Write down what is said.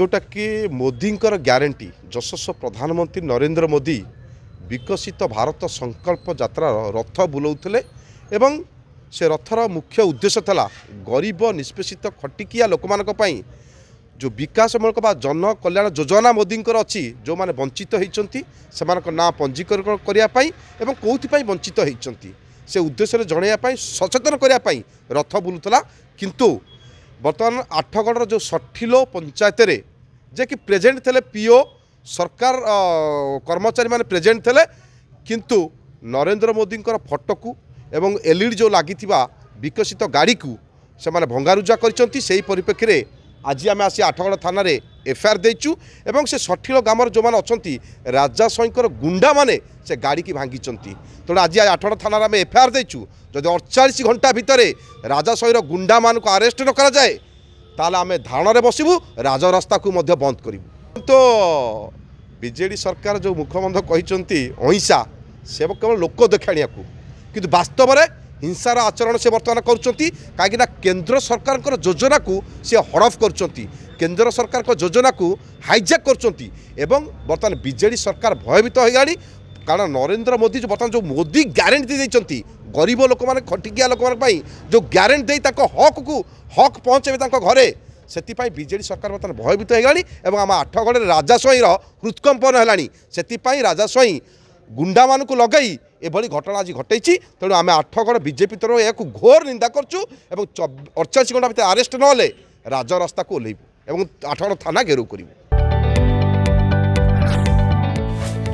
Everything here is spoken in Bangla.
ଯେଉଁଟାକି ମୋଦିଙ୍କର ଗ୍ୟାରେଣ୍ଟି ଯଶସ୍ୱ ପ୍ରଧାନମନ୍ତ୍ରୀ ନରେନ୍ଦ୍ର ମୋଦି ବିକଶିତ ଭାରତ ସଂକଳ୍ପ ଯାତ୍ରାର ରଥ ବୁଲାଉଥିଲେ ଏବଂ ସେ ରଥର ମୁଖ୍ୟ ଉଦ୍ଦେଶ୍ୟ ଥିଲା ଗରିବ ନିଷ୍ପେଷିତ ଖଟିକିଆ ଲୋକମାନଙ୍କ ପାଇଁ ଯେଉଁ ବିକାଶମୂଳକ ବା ଜନକଲ୍ୟାଣ ଯୋଜନା ମୋଦିଙ୍କର ଅଛି ଯେଉଁମାନେ ବଞ୍ଚିତ ହୋଇଛନ୍ତି ସେମାନଙ୍କ ନାଁ ପଞ୍ଜୀକରଣ କରିବା ପାଇଁ ଏବଂ କେଉଁଥିପାଇଁ ବଞ୍ଚିତ ହୋଇଛନ୍ତି ସେ ଉଦ୍ଦେଶ୍ୟରେ ଜଣାଇବା ପାଇଁ ସଚେତନ କରିବା ପାଇଁ ରଥ ବୁଲୁଥିଲା କିନ୍ତୁ ବର୍ତ୍ତମାନ ଆଠଗଡ଼ର ଯେଉଁ ଷଠିଲୋ ପଞ୍ଚାୟତରେ যে কি প্রেজেন্ট লে পিও সরকার কর্মচারী মানে প্রেজেন্ট লে কিন্তু নরেন্দ্র মোদীঙ্কর ফটোকু এবং এলইডি যে লাগিথিবা বিকশিত গাড়িকু সেমানে ভঙ্গারুজা করছেন সেই পরিপ্রেক্ষীরে আজি আমি আসি আঠগড় থানায় এফআইআর দেইছু এবং সে সঠিল গ্রামর যে অনেক রাজা স্বইঙ্কর গুন্ডা মানে সে গাড়িকি ভাঙ্গিছেন তেমন আজ আঠগড় থানার আমি এফআইআর দেইছু যদি অড়চাশ ঘণ্টা ভিতরে রাজা স্বইর গুন্ডা মানুষ আরেস্ট ন করা যায় ତାହେଲେ ଆମେ ଧାରଣାରେ ବସିବୁ ରାଜରାସ୍ତାକୁ ମଧ୍ୟ ବନ୍ଦ କରିବୁ ତ ବିଜେଡ଼ି ସରକାର ଯେଉଁ ମୁଖବନ୍ଧ କହିଛନ୍ତି ଅହିଂସା ସେ କେବଳ ଲୋକ ଦେଖାଣିଆକୁ କିନ୍ତୁ ବାସ୍ତବରେ ହିଂସାର ଆଚରଣ ସେ ବର୍ତ୍ତମାନ କରୁଛନ୍ତି କାହିଁକିନା କେନ୍ଦ୍ର ସରକାରଙ୍କର ଯୋଜନାକୁ ସେ ହଡ଼ପ କରୁଛନ୍ତି କେନ୍ଦ୍ର ସରକାରଙ୍କ ଯୋଜନାକୁ ହାଇଜାକ୍ କରୁଛନ୍ତି ଏବଂ ବର୍ତ୍ତମାନ ବିଜେଡ଼ି ସରକାର ଭୟଭୀତ ହୋଇଗଲାଣି କାରଣ ନରେନ୍ଦ୍ର ମୋଦି ବର୍ତ୍ତମାନ ଯେଉଁ ମୋଦି ଗ୍ୟାରେଣ୍ଟି ଦେଇଛନ୍ତି গরিব লোকমানে ଖଟିକିଆ ଲୋକମାନଙ୍କ ପାଇଁ ଯେଉଁ ଗ୍ୟାରେଣ୍ଟି ଦେଇ ତାଙ୍କ ହକ୍କୁ ହକ୍ ପହଞ୍ଚାଇବେ ତାଙ୍କ ଘରେ ସେଥିପାଇଁ ବିଜେଡ଼ି ସରକାର ବର୍ତ୍ତମାନ ଭୟଭୀତ ହୋଇଗଲାଣି ଏବଂ ଆମ ଆଠଗଡ଼ରେ ରାଜା ସ୍ୱାଇଁର ହୃତ୍କମ୍ପନ ହେଲାଣି ସେଥିପାଇଁ ରାଜା ସ୍ୱାଇଁ ଗୁଣ୍ଡାମାନଙ୍କୁ ଲଗାଇ ଏଭଳି ଘଟଣା ଆଜି ଘଟେଇଛି ତେଣୁ ଆମେ ଆଠଗଡ଼ ବିଜେପି ତରଫରୁ ଏହାକୁ ଘୋର ନିନ୍ଦା କରୁଛୁ ଏବଂ ଅଡ଼ଚାଳିଶ ଘଣ୍ଟା ଭିତରେ ଆରେଷ୍ଟ ନହେଲେ ରାଜରାସ୍ତାକୁ ଓହ୍ଲାଇବୁ ଏବଂ ଆଠଗଡ଼ ଥାନା ଘେରାଉ କରିବୁ